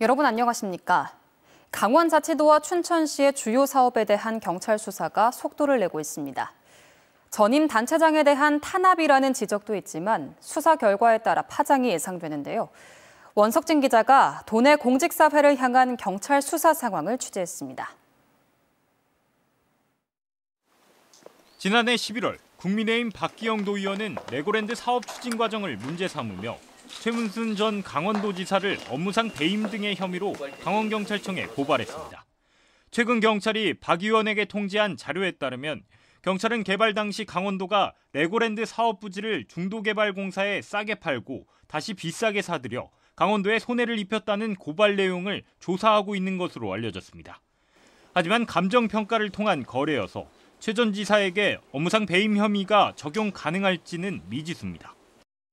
여러분 안녕하십니까? 강원 자치도와 춘천시의 주요 사업에 대한 경찰 수사가 속도를 내고 있습니다. 전임 단체장에 대한 탄압이라는 지적도 있지만 수사 결과에 따라 파장이 예상되는데요. 원석진 기자가 도내 공직사회를 향한 경찰 수사 상황을 취재했습니다. 지난해 11월 국민의힘 박기영 도의원은 레고랜드 사업 추진 과정을 문제 삼으며 최문순 전 강원도지사를 업무상 배임 등의 혐의로 강원경찰청에 고발했습니다. 최근 경찰이 박 의원에게 통지한 자료에 따르면 경찰은 개발 당시 강원도가 레고랜드 사업 부지를 중도개발공사에 싸게 팔고 다시 비싸게 사들여 강원도에 손해를 입혔다는 고발 내용을 조사하고 있는 것으로 알려졌습니다. 하지만 감정평가를 통한 거래여서 최전 지사에게 업무상 배임 혐의가 적용 가능할지는 미지수입니다.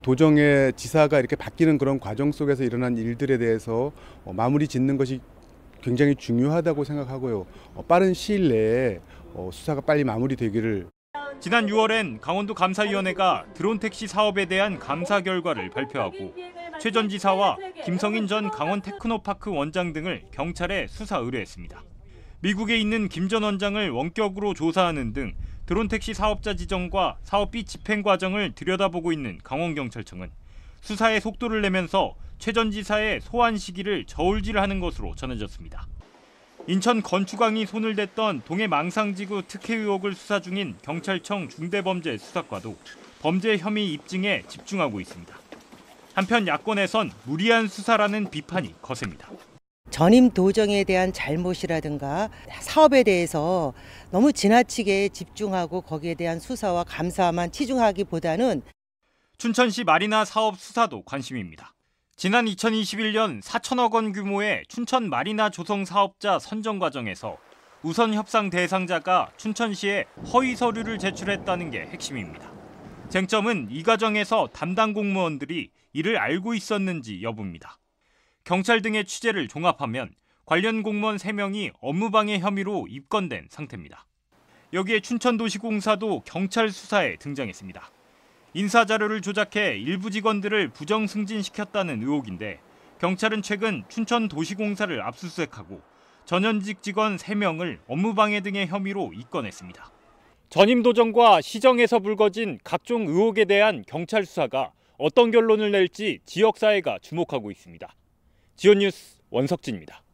도정의 지사가 이렇게 바뀌는 그런 과정 속에서 일어난 일들에 대해서 어, 마무리 짓는 것이 굉장히 중요하다고 생각하고요. 어, 빠른 시일 내에 어, 수사가 빨리 마무리되기를. 지난 6월엔 강원도 감사위원회가 드론 택시 사업에 대한 감사 결과를 발표하고 최전 지사와 김성인 전 강원 테크노파크 원장 등을 경찰에 수사 의뢰했습니다. 미국에 있는 김 전 원장을 원격으로 조사하는 등 드론 택시 사업자 지정과 사업비 집행 과정을 들여다보고 있는 강원경찰청은 수사에 속도를 내면서 최전 지사의 소환 시기를 저울질하는 것으로 전해졌습니다. 인천 건축왕이 손을 댔던 동해 망상지구 특혜 의혹을 수사 중인 경찰청 중대범죄 수사과도 범죄 혐의 입증에 집중하고 있습니다. 한편 야권에선 무리한 수사라는 비판이 거셉니다. 전임 도정에 대한 잘못이라든가 사업에 대해서 너무 지나치게 집중하고 거기에 대한 수사와 감사만 치중하기보다는 춘천시 마리나 사업 수사도 관심입니다. 지난 2021년 4천억 원 규모의 춘천 마리나 조성 사업자 선정 과정에서 우선 협상 대상자가 춘천시에 허위 서류를 제출했다는 게 핵심입니다. 쟁점은 이 과정에서 담당 공무원들이 이를 알고 있었는지 여부입니다. 경찰 등의 취재를 종합하면 관련 공무원 3명이 업무방해 혐의로 입건된 상태입니다. 여기에 춘천도시공사도 경찰 수사에 등장했습니다. 인사자료를 조작해 일부 직원들을 부정 승진시켰다는 의혹인데 경찰은 최근 춘천도시공사를 압수수색하고 전현직 직원 3명을 업무방해 등의 혐의로 입건했습니다. 전임 도정과 시정에서 불거진 각종 의혹에 대한 경찰 수사가 어떤 결론을 낼지 지역 사회가 주목하고 있습니다. 지원뉴스 원석진입니다.